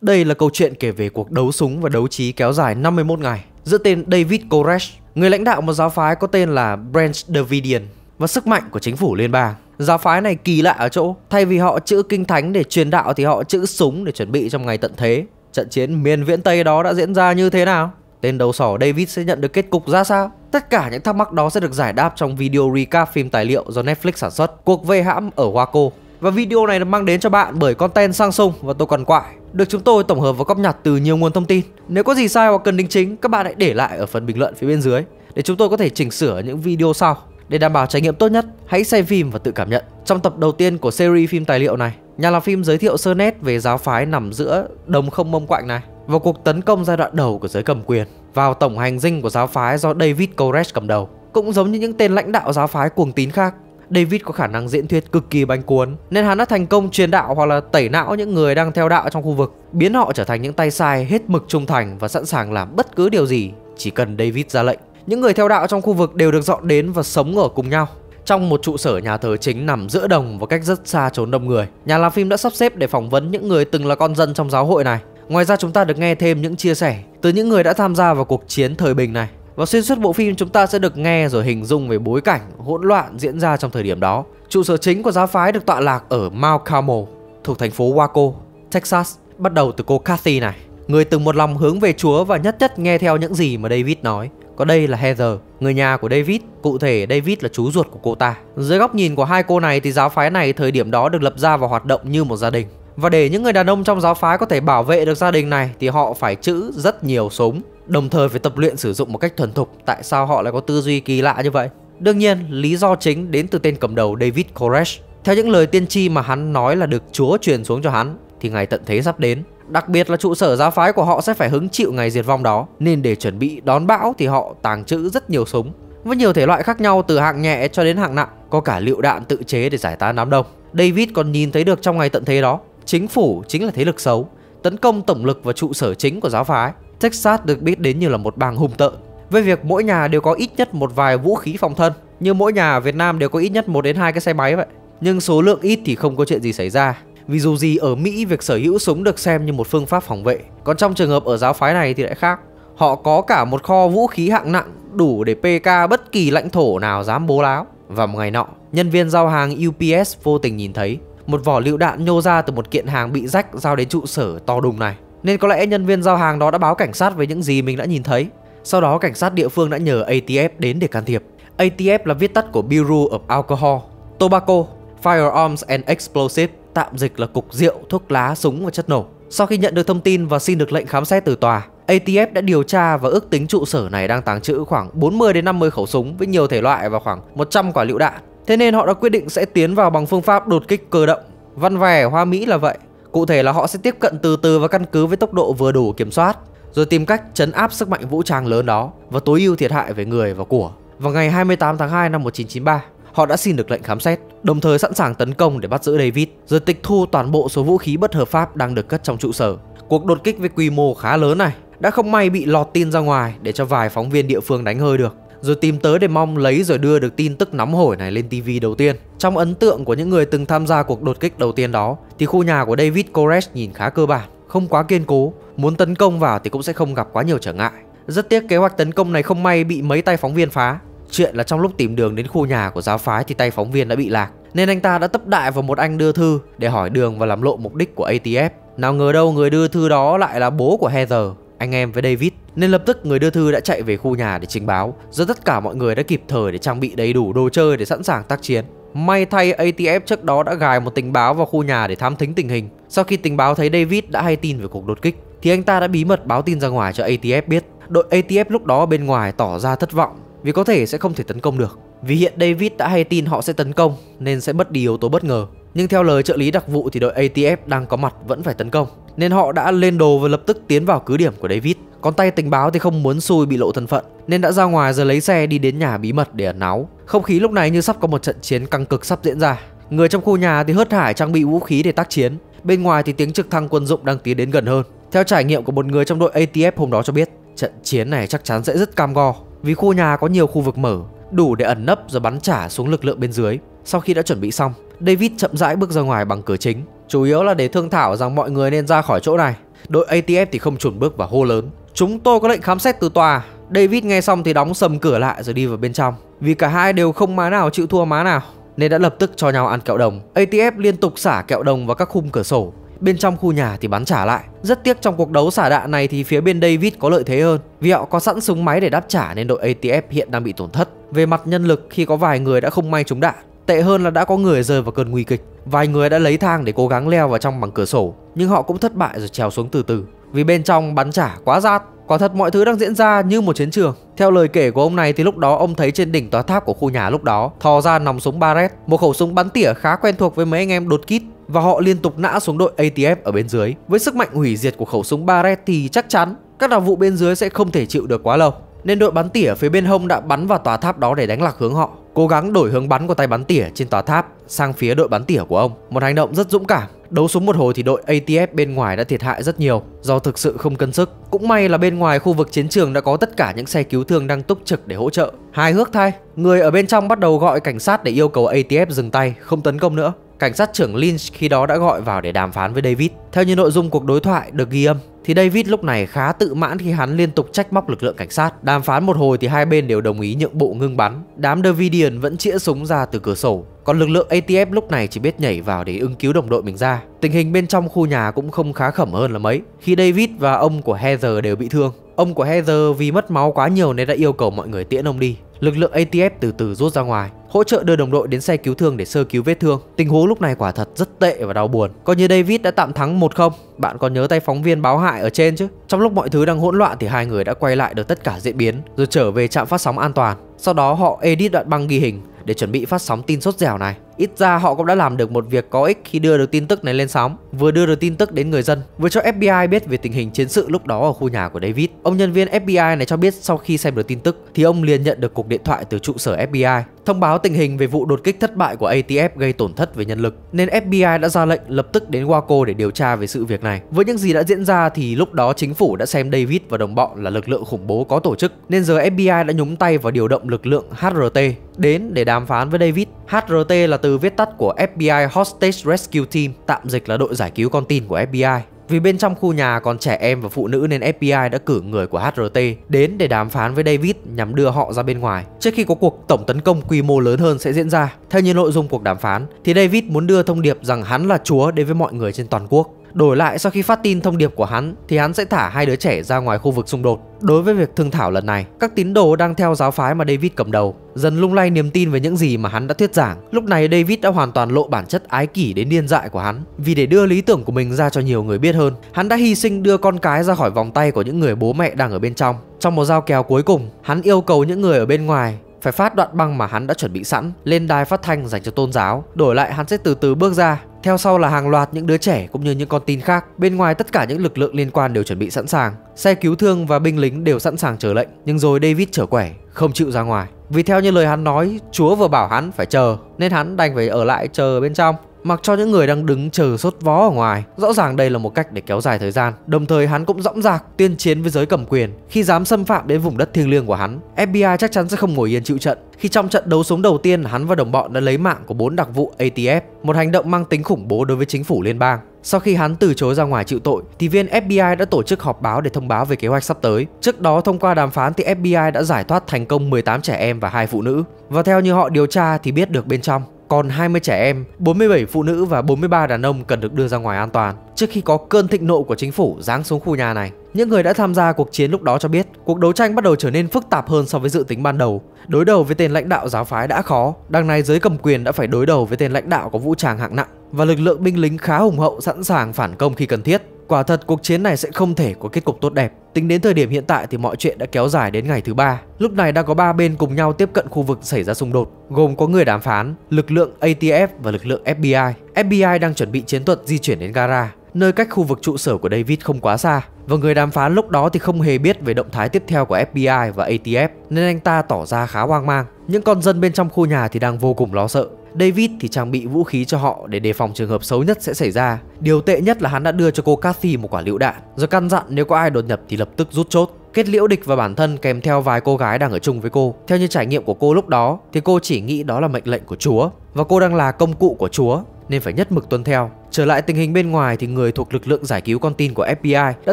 Đây là câu chuyện kể về cuộc đấu súng và đấu trí kéo dài 51 ngày giữa tên David Koresh, người lãnh đạo một giáo phái có tên là Branch Davidian và sức mạnh của chính phủ liên bang. Giáo phái này kỳ lạ ở chỗ, thay vì họ chữ kinh thánh để truyền đạo thì họ chữ súng để chuẩn bị trong ngày tận thế. Trận chiến miền viễn Tây đó đã diễn ra như thế nào? Tên đầu sỏ David sẽ nhận được kết cục ra sao? Tất cả những thắc mắc đó sẽ được giải đáp trong video recap phim tài liệu do Netflix sản xuất Cuộc vây hãm ở Waco và video này được mang đến cho bạn bởi content Samsung và tôi còn quại được chúng tôi tổng hợp và góp nhặt từ nhiều nguồn thông tin. Nếu có gì sai hoặc cần đính chính, các bạn hãy để lại ở phần bình luận phía bên dưới để chúng tôi có thể chỉnh sửa những video sau. Để đảm bảo trải nghiệm tốt nhất, hãy xem phim và tự cảm nhận. Trong tập đầu tiên của series phim tài liệu này, nhà làm phim giới thiệu sơ nét về giáo phái nằm giữa đồng không mông quạnh này và cuộc tấn công giai đoạn đầu của giới cầm quyền vào tổng hành dinh của giáo phái do David Koresh cầm đầu, cũng giống như những tên lãnh đạo giáo phái cuồng tín khác David có khả năng diễn thuyết cực kỳ bánh cuốn nên hắn đã thành công truyền đạo hoặc là tẩy não những người đang theo đạo trong khu vực, biến họ trở thành những tay sai hết mực trung thành và sẵn sàng làm bất cứ điều gì chỉ cần David ra lệnh. Những người theo đạo trong khu vực đều được dọn đến và sống ở cùng nhau trong một trụ sở nhà thờ chính nằm giữa đồng và cách rất xa trốn đông người. Nhà làm phim đã sắp xếp để phỏng vấn những người từng là con dân trong giáo hội này. Ngoài ra chúng ta được nghe thêm những chia sẻ từ những người đã tham gia vào cuộc chiến thời bình này. Và vâng, xuyên suốt bộ phim chúng ta sẽ được nghe rồi hình dung về bối cảnh hỗn loạn diễn ra trong thời điểm đó. Trụ sở chính của giáo phái được tọa lạc ở Mount Carmel, thuộc thành phố Waco, Texas, bắt đầu từ cô Kathy này, người từng một lòng hướng về Chúa và nhất nhất nghe theo những gì mà David nói. Còn đây là Heather, người nhà của David, cụ thể David là chú ruột của cô ta. Dưới góc nhìn của hai cô này thì giáo phái này thời điểm đó được lập ra và hoạt động như một gia đình. Và để những người đàn ông trong giáo phái có thể bảo vệ được gia đình này thì họ phải chữ rất nhiều súng Đồng thời phải tập luyện sử dụng một cách thuần thục tại sao họ lại có tư duy kỳ lạ như vậy. Đương nhiên, lý do chính đến từ tên cầm đầu David Koresh. Theo những lời tiên tri mà hắn nói là được Chúa truyền xuống cho hắn, thì ngày tận thế sắp đến. Đặc biệt là trụ sở giáo phái của họ sẽ phải hứng chịu ngày diệt vong đó, nên để chuẩn bị đón bão thì họ tàng trữ rất nhiều súng với nhiều thể loại khác nhau từ hạng nhẹ cho đến hạng nặng, có cả lựu đạn tự chế để giải tán đám đông. David còn nhìn thấy được trong ngày tận thế đó, chính phủ chính là thế lực xấu, tấn công tổng lực vào trụ sở chính của giáo phái Texas được biết đến như là một bang hùng tợn với việc mỗi nhà đều có ít nhất một vài vũ khí phòng thân. Như mỗi nhà Việt Nam đều có ít nhất một đến hai cái xe máy vậy. Nhưng số lượng ít thì không có chuyện gì xảy ra. Vì dù gì ở Mỹ việc sở hữu súng được xem như một phương pháp phòng vệ. Còn trong trường hợp ở giáo phái này thì lại khác. Họ có cả một kho vũ khí hạng nặng đủ để PK bất kỳ lãnh thổ nào dám bố láo. Và một ngày nọ, nhân viên giao hàng UPS vô tình nhìn thấy một vỏ lựu đạn nhô ra từ một kiện hàng bị rách giao đến trụ sở to đùng này. Nên có lẽ nhân viên giao hàng đó đã báo cảnh sát về những gì mình đã nhìn thấy. Sau đó cảnh sát địa phương đã nhờ ATF đến để can thiệp. ATF là viết tắt của Bureau of Alcohol, Tobacco, Firearms and Explosives, tạm dịch là cục rượu, thuốc lá, súng và chất nổ. Sau khi nhận được thông tin và xin được lệnh khám xét từ tòa, ATF đã điều tra và ước tính trụ sở này đang tàng trữ khoảng 40 đến 50 khẩu súng với nhiều thể loại và khoảng 100 quả lựu đạn. Thế nên họ đã quyết định sẽ tiến vào bằng phương pháp đột kích cơ động. Văn vẻ Hoa Mỹ là vậy, Cụ thể là họ sẽ tiếp cận từ từ và căn cứ với tốc độ vừa đủ kiểm soát, rồi tìm cách chấn áp sức mạnh vũ trang lớn đó và tối ưu thiệt hại về người và của. Vào ngày 28 tháng 2 năm 1993, họ đã xin được lệnh khám xét, đồng thời sẵn sàng tấn công để bắt giữ David, rồi tịch thu toàn bộ số vũ khí bất hợp pháp đang được cất trong trụ sở. Cuộc đột kích với quy mô khá lớn này đã không may bị lọt tin ra ngoài để cho vài phóng viên địa phương đánh hơi được rồi tìm tới để mong lấy rồi đưa được tin tức nóng hổi này lên TV đầu tiên. Trong ấn tượng của những người từng tham gia cuộc đột kích đầu tiên đó thì khu nhà của David Koresh nhìn khá cơ bản, không quá kiên cố, muốn tấn công vào thì cũng sẽ không gặp quá nhiều trở ngại. Rất tiếc kế hoạch tấn công này không may bị mấy tay phóng viên phá. Chuyện là trong lúc tìm đường đến khu nhà của giáo phái thì tay phóng viên đã bị lạc, nên anh ta đã tấp đại vào một anh đưa thư để hỏi đường và làm lộ mục đích của ATF. Nào ngờ đâu người đưa thư đó lại là bố của Heather anh em với David nên lập tức người đưa thư đã chạy về khu nhà để trình báo do tất cả mọi người đã kịp thời để trang bị đầy đủ đồ chơi để sẵn sàng tác chiến. May thay ATF trước đó đã gài một tình báo vào khu nhà để thám thính tình hình. Sau khi tình báo thấy David đã hay tin về cuộc đột kích thì anh ta đã bí mật báo tin ra ngoài cho ATF biết. Đội ATF lúc đó bên ngoài tỏ ra thất vọng vì có thể sẽ không thể tấn công được. Vì hiện David đã hay tin họ sẽ tấn công nên sẽ mất đi yếu tố bất ngờ. Nhưng theo lời trợ lý đặc vụ thì đội ATF đang có mặt vẫn phải tấn công nên họ đã lên đồ và lập tức tiến vào cứ điểm của David. Còn tay tình báo thì không muốn xui bị lộ thân phận nên đã ra ngoài rồi lấy xe đi đến nhà bí mật để ẩn náu. Không khí lúc này như sắp có một trận chiến căng cực sắp diễn ra. Người trong khu nhà thì hớt hải trang bị vũ khí để tác chiến. Bên ngoài thì tiếng trực thăng quân dụng đang tiến đến gần hơn. Theo trải nghiệm của một người trong đội ATF hôm đó cho biết, trận chiến này chắc chắn sẽ rất cam go vì khu nhà có nhiều khu vực mở, đủ để ẩn nấp rồi bắn trả xuống lực lượng bên dưới. Sau khi đã chuẩn bị xong, David chậm rãi bước ra ngoài bằng cửa chính Chủ yếu là để thương thảo rằng mọi người nên ra khỏi chỗ này Đội ATF thì không chuẩn bước và hô lớn Chúng tôi có lệnh khám xét từ tòa David nghe xong thì đóng sầm cửa lại rồi đi vào bên trong Vì cả hai đều không má nào chịu thua má nào Nên đã lập tức cho nhau ăn kẹo đồng ATF liên tục xả kẹo đồng vào các khung cửa sổ Bên trong khu nhà thì bắn trả lại Rất tiếc trong cuộc đấu xả đạn này thì phía bên David có lợi thế hơn Vì họ có sẵn súng máy để đáp trả nên đội ATF hiện đang bị tổn thất Về mặt nhân lực khi có vài người đã không may trúng đạn Tệ hơn là đã có người rơi vào cơn nguy kịch. Vài người đã lấy thang để cố gắng leo vào trong bằng cửa sổ, nhưng họ cũng thất bại rồi trèo xuống từ từ. Vì bên trong bắn trả quá rát, Quả thật mọi thứ đang diễn ra như một chiến trường. Theo lời kể của ông này thì lúc đó ông thấy trên đỉnh tòa tháp của khu nhà lúc đó thò ra nòng súng Barrett, một khẩu súng bắn tỉa khá quen thuộc với mấy anh em đột kít và họ liên tục nã xuống đội ATF ở bên dưới. Với sức mạnh hủy diệt của khẩu súng Barrett thì chắc chắn các đặc vụ bên dưới sẽ không thể chịu được quá lâu nên đội bắn tỉa phía bên hông đã bắn vào tòa tháp đó để đánh lạc hướng họ cố gắng đổi hướng bắn của tay bắn tỉa trên tòa tháp sang phía đội bắn tỉa của ông một hành động rất dũng cảm đấu súng một hồi thì đội atf bên ngoài đã thiệt hại rất nhiều do thực sự không cân sức cũng may là bên ngoài khu vực chiến trường đã có tất cả những xe cứu thương đang túc trực để hỗ trợ hai hước thay người ở bên trong bắt đầu gọi cảnh sát để yêu cầu atf dừng tay không tấn công nữa cảnh sát trưởng lynch khi đó đã gọi vào để đàm phán với david theo như nội dung cuộc đối thoại được ghi âm thì David lúc này khá tự mãn khi hắn liên tục trách móc lực lượng cảnh sát. Đàm phán một hồi thì hai bên đều đồng ý nhượng bộ ngưng bắn. Đám Davidian vẫn chĩa súng ra từ cửa sổ, còn lực lượng ATF lúc này chỉ biết nhảy vào để ứng cứu đồng đội mình ra. Tình hình bên trong khu nhà cũng không khá khẩm hơn là mấy, khi David và ông của Heather đều bị thương. Ông của Heather vì mất máu quá nhiều nên đã yêu cầu mọi người tiễn ông đi lực lượng ATF từ từ rút ra ngoài, hỗ trợ đưa đồng đội đến xe cứu thương để sơ cứu vết thương. Tình huống lúc này quả thật rất tệ và đau buồn. Coi như David đã tạm thắng 1-0, bạn còn nhớ tay phóng viên báo hại ở trên chứ? Trong lúc mọi thứ đang hỗn loạn thì hai người đã quay lại được tất cả diễn biến rồi trở về trạm phát sóng an toàn. Sau đó họ edit đoạn băng ghi hình để chuẩn bị phát sóng tin sốt dẻo này. Ít ra họ cũng đã làm được một việc có ích khi đưa được tin tức này lên sóng, vừa đưa được tin tức đến người dân, vừa cho FBI biết về tình hình chiến sự lúc đó ở khu nhà của David. Ông nhân viên FBI này cho biết sau khi xem được tin tức thì ông liền nhận được cuộc điện thoại từ trụ sở FBI thông báo tình hình về vụ đột kích thất bại của ATF gây tổn thất về nhân lực, nên FBI đã ra lệnh lập tức đến Waco để điều tra về sự việc này. Với những gì đã diễn ra thì lúc đó chính phủ đã xem David và đồng bọn là lực lượng khủng bố có tổ chức, nên giờ FBI đã nhúng tay vào điều động lực lượng HRT đến để đàm phán với David. HRT là từ từ viết tắt của FBI Hostage Rescue Team, tạm dịch là đội giải cứu con tin của FBI. Vì bên trong khu nhà còn trẻ em và phụ nữ nên FBI đã cử người của HRT đến để đàm phán với David nhằm đưa họ ra bên ngoài trước khi có cuộc tổng tấn công quy mô lớn hơn sẽ diễn ra. Theo như nội dung cuộc đàm phán thì David muốn đưa thông điệp rằng hắn là chúa đến với mọi người trên toàn quốc. Đổi lại sau khi phát tin thông điệp của hắn thì hắn sẽ thả hai đứa trẻ ra ngoài khu vực xung đột. Đối với việc thương thảo lần này, các tín đồ đang theo giáo phái mà David cầm đầu, dần lung lay niềm tin về những gì mà hắn đã thuyết giảng. Lúc này David đã hoàn toàn lộ bản chất ái kỷ đến điên dại của hắn, vì để đưa lý tưởng của mình ra cho nhiều người biết hơn, hắn đã hy sinh đưa con cái ra khỏi vòng tay của những người bố mẹ đang ở bên trong. Trong một giao kèo cuối cùng, hắn yêu cầu những người ở bên ngoài phải phát đoạn băng mà hắn đã chuẩn bị sẵn lên đài phát thanh dành cho tôn giáo. Đổi lại hắn sẽ từ từ bước ra, theo sau là hàng loạt những đứa trẻ cũng như những con tin khác. Bên ngoài tất cả những lực lượng liên quan đều chuẩn bị sẵn sàng. Xe cứu thương và binh lính đều sẵn sàng chờ lệnh. Nhưng rồi David trở quẻ, không chịu ra ngoài. Vì theo như lời hắn nói, Chúa vừa bảo hắn phải chờ, nên hắn đành phải ở lại chờ bên trong mặc cho những người đang đứng chờ sốt vó ở ngoài. Rõ ràng đây là một cách để kéo dài thời gian. Đồng thời hắn cũng dõng dạc tuyên chiến với giới cầm quyền khi dám xâm phạm đến vùng đất thiêng liêng của hắn. FBI chắc chắn sẽ không ngồi yên chịu trận. Khi trong trận đấu súng đầu tiên, hắn và đồng bọn đã lấy mạng của bốn đặc vụ ATF, một hành động mang tính khủng bố đối với chính phủ liên bang. Sau khi hắn từ chối ra ngoài chịu tội, thì viên FBI đã tổ chức họp báo để thông báo về kế hoạch sắp tới. Trước đó thông qua đàm phán thì FBI đã giải thoát thành công 18 trẻ em và hai phụ nữ. Và theo như họ điều tra thì biết được bên trong, còn 20 trẻ em, 47 phụ nữ và 43 đàn ông cần được đưa ra ngoài an toàn trước khi có cơn thịnh nộ của chính phủ giáng xuống khu nhà này. Những người đã tham gia cuộc chiến lúc đó cho biết cuộc đấu tranh bắt đầu trở nên phức tạp hơn so với dự tính ban đầu. Đối đầu với tên lãnh đạo giáo phái đã khó, đằng này giới cầm quyền đã phải đối đầu với tên lãnh đạo có vũ trang hạng nặng và lực lượng binh lính khá hùng hậu sẵn sàng phản công khi cần thiết. Quả thật cuộc chiến này sẽ không thể có kết cục tốt đẹp. Tính đến thời điểm hiện tại thì mọi chuyện đã kéo dài đến ngày thứ ba. Lúc này đã có ba bên cùng nhau tiếp cận khu vực xảy ra xung đột, gồm có người đàm phán, lực lượng ATF và lực lượng FBI. FBI đang chuẩn bị chiến thuật di chuyển đến Gara nơi cách khu vực trụ sở của David không quá xa. Và người đàm phán lúc đó thì không hề biết về động thái tiếp theo của FBI và ATF nên anh ta tỏ ra khá hoang mang. Những con dân bên trong khu nhà thì đang vô cùng lo sợ. David thì trang bị vũ khí cho họ để đề phòng trường hợp xấu nhất sẽ xảy ra. Điều tệ nhất là hắn đã đưa cho cô Kathy một quả lựu đạn, rồi căn dặn nếu có ai đột nhập thì lập tức rút chốt. Kết liễu địch và bản thân kèm theo vài cô gái đang ở chung với cô. Theo như trải nghiệm của cô lúc đó thì cô chỉ nghĩ đó là mệnh lệnh của Chúa và cô đang là công cụ của Chúa nên phải nhất mực tuân theo. Trở lại tình hình bên ngoài thì người thuộc lực lượng giải cứu con tin của FBI đã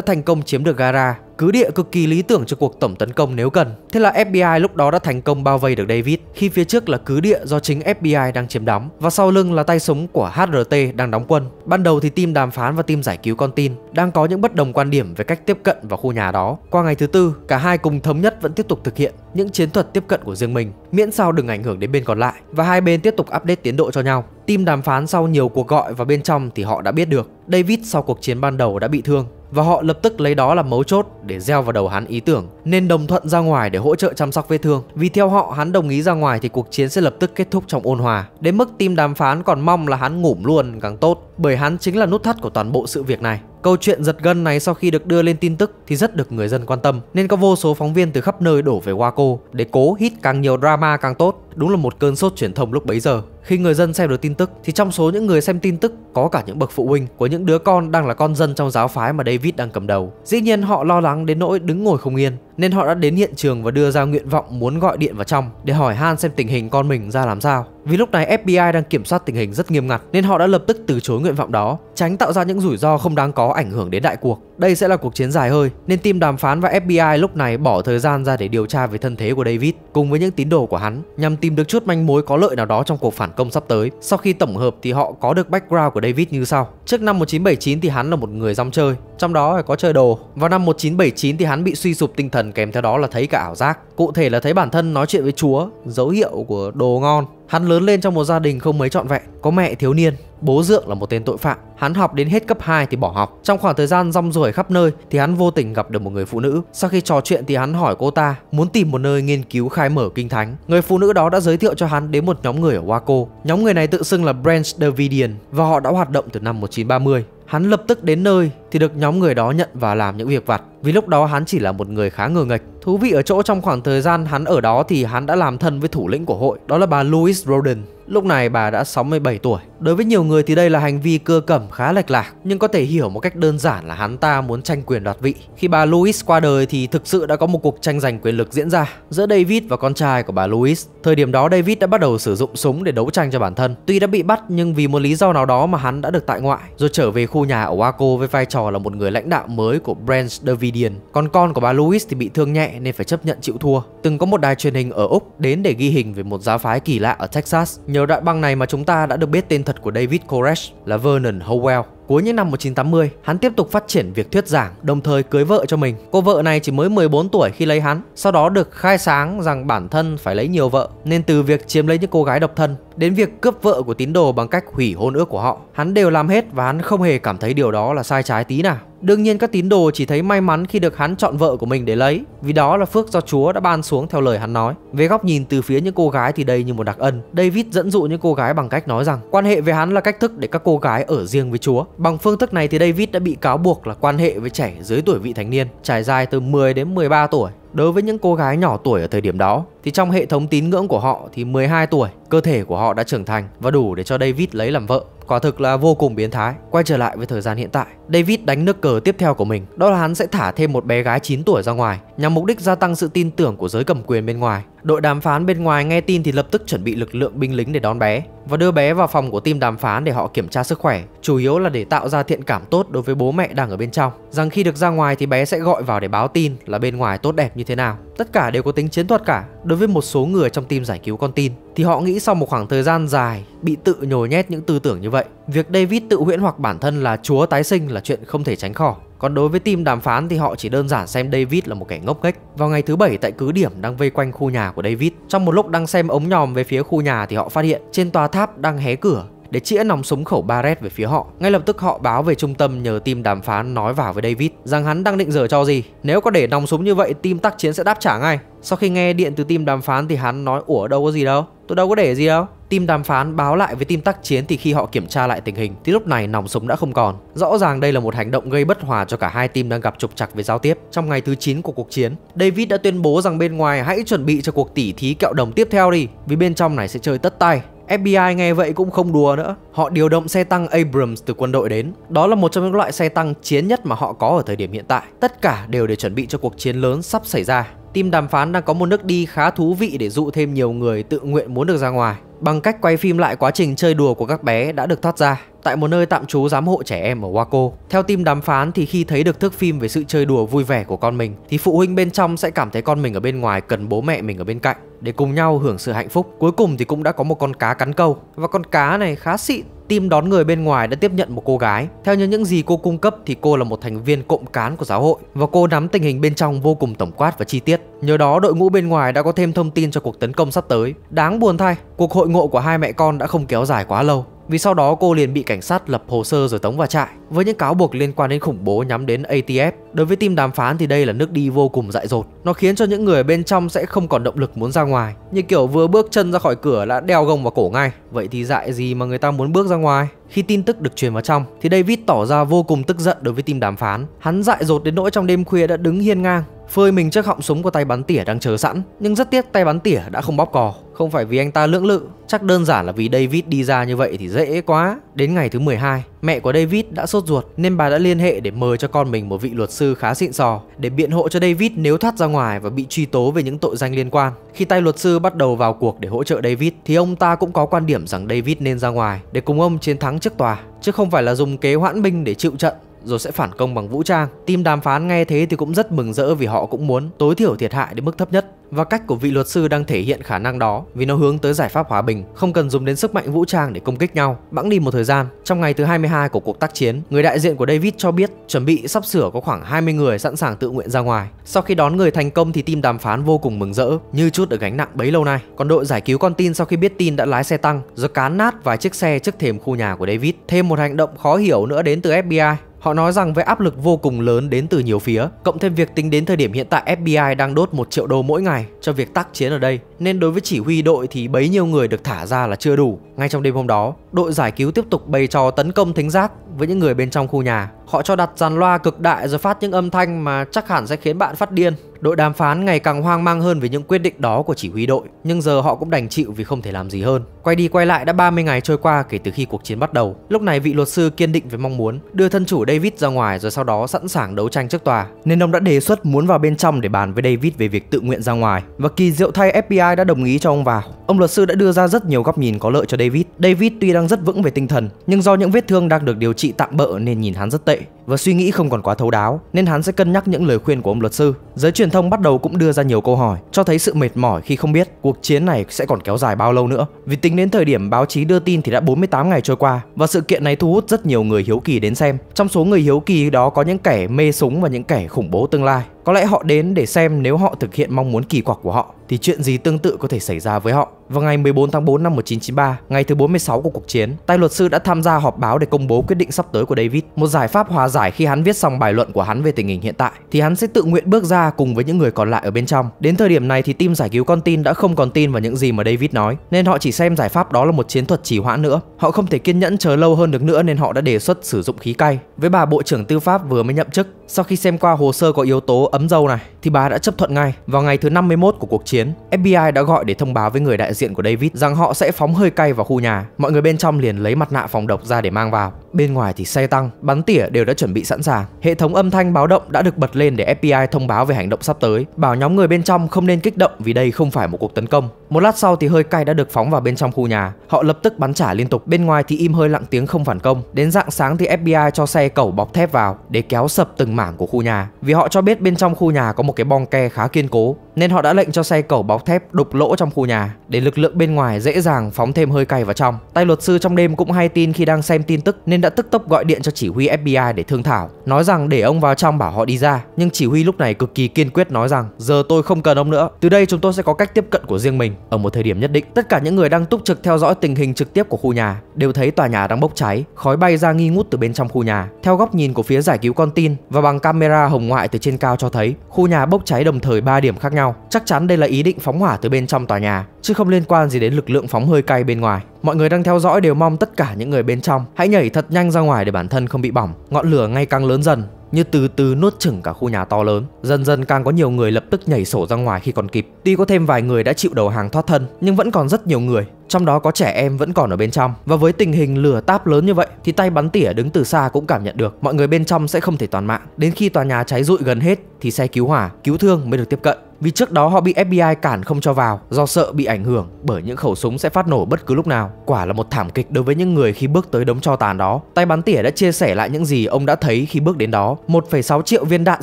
thành công chiếm được gara cứ địa cực kỳ lý tưởng cho cuộc tổng tấn công nếu cần. Thế là FBI lúc đó đã thành công bao vây được David khi phía trước là cứ địa do chính FBI đang chiếm đóng và sau lưng là tay súng của HRT đang đóng quân. Ban đầu thì team đàm phán và team giải cứu con tin đang có những bất đồng quan điểm về cách tiếp cận vào khu nhà đó. Qua ngày thứ tư, cả hai cùng thống nhất vẫn tiếp tục thực hiện những chiến thuật tiếp cận của riêng mình, miễn sao đừng ảnh hưởng đến bên còn lại và hai bên tiếp tục update tiến độ cho nhau. Team đàm phán sau nhiều cuộc gọi và bên trong thì họ đã biết được David sau cuộc chiến ban đầu đã bị thương và họ lập tức lấy đó làm mấu chốt để gieo vào đầu hắn ý tưởng nên đồng thuận ra ngoài để hỗ trợ chăm sóc vết thương. Vì theo họ hắn đồng ý ra ngoài thì cuộc chiến sẽ lập tức kết thúc trong ôn hòa. Đến mức team đàm phán còn mong là hắn ngủm luôn càng tốt bởi hắn chính là nút thắt của toàn bộ sự việc này. Câu chuyện giật gân này sau khi được đưa lên tin tức thì rất được người dân quan tâm, nên có vô số phóng viên từ khắp nơi đổ về Waco để cố hít càng nhiều drama càng tốt. Đúng là một cơn sốt truyền thông lúc bấy giờ. Khi người dân xem được tin tức thì trong số những người xem tin tức có cả những bậc phụ huynh của những đứa con đang là con dân trong giáo phái mà David đang cầm đầu. Dĩ nhiên họ lo lắng đến nỗi đứng ngồi không yên, nên họ đã đến hiện trường và đưa ra nguyện vọng muốn gọi điện vào trong để hỏi Han xem tình hình con mình ra làm sao. Vì lúc này FBI đang kiểm soát tình hình rất nghiêm ngặt nên họ đã lập tức từ chối nguyện vọng đó, tránh tạo ra những rủi ro không đáng có ảnh hưởng đến đại cuộc. Đây sẽ là cuộc chiến dài hơi nên team đàm phán và FBI lúc này bỏ thời gian ra để điều tra về thân thế của David cùng với những tín đồ của hắn nhằm tìm được chút manh mối có lợi nào đó trong cuộc phản công sắp tới. Sau khi tổng hợp thì họ có được background của David như sau. Trước năm 1979 thì hắn là một người dòng chơi, trong đó có chơi đồ. Vào năm 1979 thì hắn bị suy sụp tinh thần dần kèm theo đó là thấy cả ảo giác Cụ thể là thấy bản thân nói chuyện với chúa Dấu hiệu của đồ ngon Hắn lớn lên trong một gia đình không mấy trọn vẹn Có mẹ thiếu niên Bố Dượng là một tên tội phạm Hắn học đến hết cấp 2 thì bỏ học Trong khoảng thời gian rong ruổi khắp nơi Thì hắn vô tình gặp được một người phụ nữ Sau khi trò chuyện thì hắn hỏi cô ta Muốn tìm một nơi nghiên cứu khai mở kinh thánh Người phụ nữ đó đã giới thiệu cho hắn đến một nhóm người ở Waco Nhóm người này tự xưng là Branch Davidian Và họ đã hoạt động từ năm 1930 Hắn lập tức đến nơi thì được nhóm người đó nhận và làm những việc vặt Vì lúc đó hắn chỉ là một người khá ngờ nghệch Thú vị ở chỗ trong khoảng thời gian hắn ở đó thì hắn đã làm thân với thủ lĩnh của hội Đó là bà Louis Roden Lúc này bà đã 67 tuổi. Đối với nhiều người thì đây là hành vi cưa cẩm khá lệch lạc, nhưng có thể hiểu một cách đơn giản là hắn ta muốn tranh quyền đoạt vị. Khi bà Louis qua đời thì thực sự đã có một cuộc tranh giành quyền lực diễn ra giữa David và con trai của bà Louis. Thời điểm đó David đã bắt đầu sử dụng súng để đấu tranh cho bản thân. Tuy đã bị bắt nhưng vì một lý do nào đó mà hắn đã được tại ngoại rồi trở về khu nhà ở Waco với vai trò là một người lãnh đạo mới của Branch Davidian. Còn con của bà Louis thì bị thương nhẹ nên phải chấp nhận chịu thua. Từng có một đài truyền hình ở Úc đến để ghi hình về một giáo phái kỳ lạ ở Texas. Nhờ đoạn băng này mà chúng ta đã được biết tên thật của David Koresh là Vernon Howell. Cuối những năm 1980, hắn tiếp tục phát triển việc thuyết giảng, đồng thời cưới vợ cho mình. Cô vợ này chỉ mới 14 tuổi khi lấy hắn, sau đó được khai sáng rằng bản thân phải lấy nhiều vợ, nên từ việc chiếm lấy những cô gái độc thân đến việc cướp vợ của tín đồ bằng cách hủy hôn ước của họ, hắn đều làm hết và hắn không hề cảm thấy điều đó là sai trái tí nào. Đương nhiên các tín đồ chỉ thấy may mắn khi được hắn chọn vợ của mình để lấy Vì đó là phước do Chúa đã ban xuống theo lời hắn nói Về góc nhìn từ phía những cô gái thì đây như một đặc ân David dẫn dụ những cô gái bằng cách nói rằng Quan hệ với hắn là cách thức để các cô gái ở riêng với Chúa Bằng phương thức này thì David đã bị cáo buộc là quan hệ với trẻ dưới tuổi vị thành niên, trải dài từ 10 đến 13 tuổi Đối với những cô gái nhỏ tuổi ở thời điểm đó thì trong hệ thống tín ngưỡng của họ thì 12 tuổi, cơ thể của họ đã trưởng thành và đủ để cho David lấy làm vợ. Quả thực là vô cùng biến thái. Quay trở lại với thời gian hiện tại, David đánh nước cờ tiếp theo của mình, đó là hắn sẽ thả thêm một bé gái 9 tuổi ra ngoài nhằm mục đích gia tăng sự tin tưởng của giới cầm quyền bên ngoài. Đội đàm phán bên ngoài nghe tin thì lập tức chuẩn bị lực lượng binh lính để đón bé và đưa bé vào phòng của team đàm phán để họ kiểm tra sức khỏe, chủ yếu là để tạo ra thiện cảm tốt đối với bố mẹ đang ở bên trong, rằng khi được ra ngoài thì bé sẽ gọi vào để báo tin là bên ngoài tốt đẹp như thế nào. Tất cả đều có tính chiến thuật cả. Đối với một số người trong team giải cứu con tin thì họ nghĩ sau một khoảng thời gian dài bị tự nhồi nhét những tư tưởng như vậy, việc David tự huyễn hoặc bản thân là chúa tái sinh là chuyện không thể tránh khỏi. Còn đối với team đàm phán thì họ chỉ đơn giản xem David là một kẻ ngốc nghếch. Vào ngày thứ bảy tại cứ điểm đang vây quanh khu nhà của David, trong một lúc đang xem ống nhòm về phía khu nhà thì họ phát hiện trên tòa tháp đang hé cửa để chĩa nòng súng khẩu Barrett về phía họ. Ngay lập tức họ báo về trung tâm nhờ team đàm phán nói vào với David rằng hắn đang định dở cho gì. Nếu có để nòng súng như vậy, team tác chiến sẽ đáp trả ngay. Sau khi nghe điện từ team đàm phán thì hắn nói ủa đâu có gì đâu, tôi đâu có để gì đâu. Team đàm phán báo lại với team tác chiến thì khi họ kiểm tra lại tình hình thì lúc này nòng súng đã không còn. Rõ ràng đây là một hành động gây bất hòa cho cả hai team đang gặp trục trặc về giao tiếp. Trong ngày thứ 9 của cuộc chiến, David đã tuyên bố rằng bên ngoài hãy chuẩn bị cho cuộc tỉ thí kẹo đồng tiếp theo đi vì bên trong này sẽ chơi tất tay. FBI nghe vậy cũng không đùa nữa, họ điều động xe tăng Abrams từ quân đội đến. Đó là một trong những loại xe tăng chiến nhất mà họ có ở thời điểm hiện tại. Tất cả đều để chuẩn bị cho cuộc chiến lớn sắp xảy ra. Team đàm phán đang có một nước đi khá thú vị để dụ thêm nhiều người tự nguyện muốn được ra ngoài bằng cách quay phim lại quá trình chơi đùa của các bé đã được thoát ra tại một nơi tạm trú giám hộ trẻ em ở Waco. Theo team đàm phán thì khi thấy được thước phim về sự chơi đùa vui vẻ của con mình thì phụ huynh bên trong sẽ cảm thấy con mình ở bên ngoài cần bố mẹ mình ở bên cạnh để cùng nhau hưởng sự hạnh phúc. Cuối cùng thì cũng đã có một con cá cắn câu và con cá này khá xịn team đón người bên ngoài đã tiếp nhận một cô gái. Theo như những gì cô cung cấp thì cô là một thành viên cộng cán của giáo hội và cô nắm tình hình bên trong vô cùng tổng quát và chi tiết. Nhờ đó đội ngũ bên ngoài đã có thêm thông tin cho cuộc tấn công sắp tới. Đáng buồn thay, cuộc hội ngộ của hai mẹ con đã không kéo dài quá lâu vì sau đó cô liền bị cảnh sát lập hồ sơ rồi tống vào trại với những cáo buộc liên quan đến khủng bố nhắm đến ATF. Đối với team đàm phán thì đây là nước đi vô cùng dại dột. Nó khiến cho những người bên trong sẽ không còn động lực muốn ra ngoài, như kiểu vừa bước chân ra khỏi cửa đã đeo gông vào cổ ngay. Vậy thì dại gì mà người ta muốn bước ra ngoài? Khi tin tức được truyền vào trong thì David tỏ ra vô cùng tức giận đối với team đàm phán. Hắn dại dột đến nỗi trong đêm khuya đã đứng hiên ngang phơi mình trước họng súng của tay bắn tỉa đang chờ sẵn nhưng rất tiếc tay bắn tỉa đã không bóp cò không phải vì anh ta lưỡng lự chắc đơn giản là vì david đi ra như vậy thì dễ quá đến ngày thứ 12 mẹ của david đã sốt ruột nên bà đã liên hệ để mời cho con mình một vị luật sư khá xịn sò để biện hộ cho david nếu thoát ra ngoài và bị truy tố về những tội danh liên quan khi tay luật sư bắt đầu vào cuộc để hỗ trợ david thì ông ta cũng có quan điểm rằng david nên ra ngoài để cùng ông chiến thắng trước tòa chứ không phải là dùng kế hoãn binh để chịu trận rồi sẽ phản công bằng vũ trang. Team đàm phán nghe thế thì cũng rất mừng rỡ vì họ cũng muốn tối thiểu thiệt hại đến mức thấp nhất. Và cách của vị luật sư đang thể hiện khả năng đó vì nó hướng tới giải pháp hòa bình, không cần dùng đến sức mạnh vũ trang để công kích nhau. Bẵng đi một thời gian, trong ngày thứ 22 của cuộc tác chiến, người đại diện của David cho biết chuẩn bị sắp sửa có khoảng 20 người sẵn sàng tự nguyện ra ngoài. Sau khi đón người thành công thì team đàm phán vô cùng mừng rỡ, như chút được gánh nặng bấy lâu nay. Còn đội giải cứu con tin sau khi biết tin đã lái xe tăng, rồi cán nát vài chiếc xe trước thềm khu nhà của David. Thêm một hành động khó hiểu nữa đến từ FBI, Họ nói rằng với áp lực vô cùng lớn đến từ nhiều phía, cộng thêm việc tính đến thời điểm hiện tại FBI đang đốt 1 triệu đô mỗi ngày ngày cho việc tác chiến ở đây nên đối với chỉ huy đội thì bấy nhiêu người được thả ra là chưa đủ. Ngay trong đêm hôm đó, đội giải cứu tiếp tục bày trò tấn công thính giác với những người bên trong khu nhà. Họ cho đặt dàn loa cực đại rồi phát những âm thanh mà chắc hẳn sẽ khiến bạn phát điên. Đội đàm phán ngày càng hoang mang hơn về những quyết định đó của chỉ huy đội, nhưng giờ họ cũng đành chịu vì không thể làm gì hơn. Quay đi quay lại đã 30 ngày trôi qua kể từ khi cuộc chiến bắt đầu. Lúc này vị luật sư kiên định với mong muốn đưa thân chủ David ra ngoài rồi sau đó sẵn sàng đấu tranh trước tòa, nên ông đã đề xuất muốn vào bên trong để bàn với David về việc tự nguyện ra ngoài. Và kỳ diệu thay FBI đã đồng ý cho ông vào. Ông luật sư đã đưa ra rất nhiều góc nhìn có lợi cho David. David tuy đã đang rất vững về tinh thần, nhưng do những vết thương đang được điều trị tạm bỡ nên nhìn hắn rất tệ và suy nghĩ không còn quá thấu đáo nên hắn sẽ cân nhắc những lời khuyên của ông luật sư. Giới truyền thông bắt đầu cũng đưa ra nhiều câu hỏi, cho thấy sự mệt mỏi khi không biết cuộc chiến này sẽ còn kéo dài bao lâu nữa. Vì tính đến thời điểm báo chí đưa tin thì đã 48 ngày trôi qua và sự kiện này thu hút rất nhiều người hiếu kỳ đến xem. Trong số người hiếu kỳ đó có những kẻ mê súng và những kẻ khủng bố tương lai. Có lẽ họ đến để xem nếu họ thực hiện mong muốn kỳ quặc của họ thì chuyện gì tương tự có thể xảy ra với họ. Vào ngày 14 tháng 4 năm 1993, ngày thứ 46 của cuộc chiến, tay luật sư đã tham gia họp báo để công bố quyết định sắp tới của David, một giải pháp hòa giải khi hắn viết xong bài luận của hắn về tình hình hiện tại thì hắn sẽ tự nguyện bước ra cùng với những người còn lại ở bên trong. Đến thời điểm này thì team giải cứu con tin đã không còn tin vào những gì mà David nói, nên họ chỉ xem giải pháp đó là một chiến thuật trì hoãn nữa. Họ không thể kiên nhẫn chờ lâu hơn được nữa nên họ đã đề xuất sử dụng khí cay. Với bà bộ trưởng tư pháp vừa mới nhậm chức, sau khi xem qua hồ sơ có yếu tố ấm dâu này thì bà đã chấp thuận ngay. Vào ngày thứ 51 của cuộc chiến, FBI đã gọi để thông báo với người đại diện của David rằng họ sẽ phóng hơi cay vào khu nhà. Mọi người bên trong liền lấy mặt nạ phòng độc ra để mang vào. Bên ngoài thì xe tăng, bắn tỉa đều đã chuẩn bị sẵn sàng. Hệ thống âm thanh báo động đã được bật lên để FBI thông báo về hành động sắp tới, bảo nhóm người bên trong không nên kích động vì đây không phải một cuộc tấn công. Một lát sau thì hơi cay đã được phóng vào bên trong khu nhà. Họ lập tức bắn trả liên tục. Bên ngoài thì im hơi lặng tiếng không phản công. Đến dạng sáng thì FBI cho xe cẩu bọc thép vào để kéo sập từng mảng của khu nhà vì họ cho biết bên trong khu nhà có một cái bong ke khá kiên cố nên họ đã lệnh cho xe cẩu bọc thép đục lỗ trong khu nhà để lực lượng bên ngoài dễ dàng phóng thêm hơi cay vào trong. Tay luật sư trong đêm cũng hay tin khi đang xem tin tức nên đã tức tốc gọi điện cho chỉ huy FBI để thương thảo, nói rằng để ông vào trong bảo họ đi ra, nhưng chỉ huy lúc này cực kỳ kiên quyết nói rằng giờ tôi không cần ông nữa, từ đây chúng tôi sẽ có cách tiếp cận của riêng mình. Ở một thời điểm nhất định, tất cả những người đang túc trực theo dõi tình hình trực tiếp của khu nhà đều thấy tòa nhà đang bốc cháy, khói bay ra nghi ngút từ bên trong khu nhà. Theo góc nhìn của phía giải cứu con tin và bằng camera hồng ngoại từ trên cao cho thấy khu nhà bốc cháy đồng thời 3 điểm khác nhau. Chắc chắn đây là ý định phóng hỏa từ bên trong tòa nhà, chứ không liên quan gì đến lực lượng phóng hơi cay bên ngoài. Mọi người đang theo dõi đều mong tất cả những người bên trong hãy nhảy thật nhanh ra ngoài để bản thân không bị bỏng. Ngọn lửa ngày càng lớn dần, như từ từ nuốt chửng cả khu nhà to lớn. Dần dần càng có nhiều người lập tức nhảy sổ ra ngoài khi còn kịp. Tuy có thêm vài người đã chịu đầu hàng thoát thân, nhưng vẫn còn rất nhiều người, trong đó có trẻ em vẫn còn ở bên trong. Và với tình hình lửa táp lớn như vậy thì tay bắn tỉa đứng từ xa cũng cảm nhận được mọi người bên trong sẽ không thể toàn mạng. Đến khi tòa nhà cháy rụi gần hết thì xe cứu hỏa, cứu thương mới được tiếp cận. Vì trước đó họ bị FBI cản không cho vào do sợ bị ảnh hưởng bởi những khẩu súng sẽ phát nổ bất cứ lúc nào. Quả là một thảm kịch đối với những người khi bước tới đống cho tàn đó. Tay bắn tỉa đã chia sẻ lại những gì ông đã thấy khi bước đến đó. 1,6 triệu viên đạn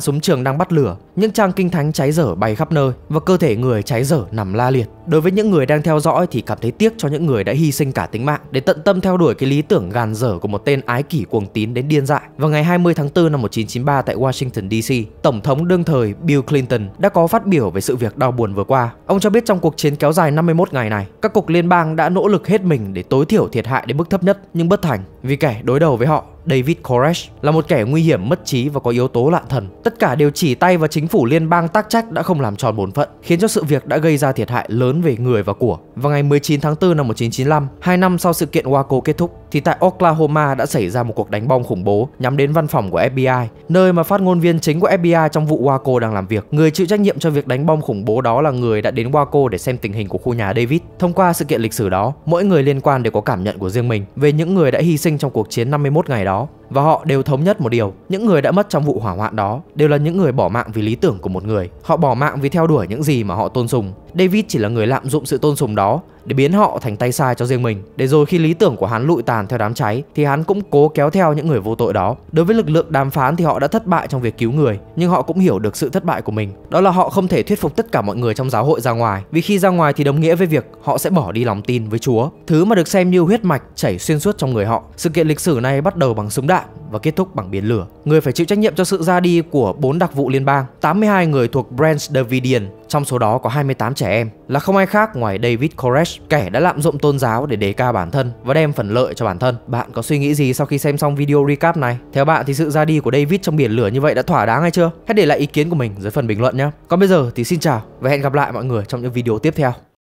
súng trường đang bắt lửa, những trang kinh thánh cháy dở bay khắp nơi và cơ thể người cháy dở nằm la liệt. Đối với những người đang theo dõi thì cảm thấy tiếc cho những người đã hy sinh cả tính mạng để tận tâm theo đuổi cái lý tưởng gàn dở của một tên ái kỷ cuồng tín đến điên dại. Vào ngày 20 tháng 4 năm 1993 tại Washington DC, Tổng thống đương thời Bill Clinton đã có phát biểu về sự việc đau buồn vừa qua. Ông cho biết trong cuộc chiến kéo dài 51 ngày này, các cục liên bang đã nỗ lực hết mình để tối thiểu thiệt hại đến mức thấp nhất nhưng bất thành vì kẻ đối đầu với họ David Koresh là một kẻ nguy hiểm mất trí và có yếu tố lạ thần. Tất cả đều chỉ tay vào chính phủ liên bang tác trách đã không làm tròn bổn phận, khiến cho sự việc đã gây ra thiệt hại lớn về người và của. Vào ngày 19 tháng 4 năm 1995, hai năm sau sự kiện Waco kết thúc, thì tại Oklahoma đã xảy ra một cuộc đánh bom khủng bố nhắm đến văn phòng của FBI, nơi mà phát ngôn viên chính của FBI trong vụ Waco đang làm việc. Người chịu trách nhiệm cho việc đánh bom khủng bố đó là người đã đến Waco để xem tình hình của khu nhà David. Thông qua sự kiện lịch sử đó, mỗi người liên quan đều có cảm nhận của riêng mình về những người đã hy sinh trong cuộc chiến 51 ngày đó đó và họ đều thống nhất một điều, những người đã mất trong vụ hỏa hoạn đó đều là những người bỏ mạng vì lý tưởng của một người, họ bỏ mạng vì theo đuổi những gì mà họ tôn sùng David chỉ là người lạm dụng sự tôn sùng đó để biến họ thành tay sai cho riêng mình. Để rồi khi lý tưởng của hắn lụi tàn theo đám cháy thì hắn cũng cố kéo theo những người vô tội đó. Đối với lực lượng đàm phán thì họ đã thất bại trong việc cứu người, nhưng họ cũng hiểu được sự thất bại của mình. Đó là họ không thể thuyết phục tất cả mọi người trong giáo hội ra ngoài, vì khi ra ngoài thì đồng nghĩa với việc họ sẽ bỏ đi lòng tin với Chúa, thứ mà được xem như huyết mạch chảy xuyên suốt trong người họ. Sự kiện lịch sử này bắt đầu bằng súng đạn và kết thúc bằng biển lửa. Người phải chịu trách nhiệm cho sự ra đi của 4 đặc vụ liên bang, 82 người thuộc Branch Davidian, trong số đó có 28 trẻ em, là không ai khác ngoài David Koresh, kẻ đã lạm dụng tôn giáo để đề cao bản thân và đem phần lợi cho bản thân. Bạn có suy nghĩ gì sau khi xem xong video recap này? Theo bạn thì sự ra đi của David trong biển lửa như vậy đã thỏa đáng hay chưa? Hãy để lại ý kiến của mình dưới phần bình luận nhé. Còn bây giờ thì xin chào và hẹn gặp lại mọi người trong những video tiếp theo.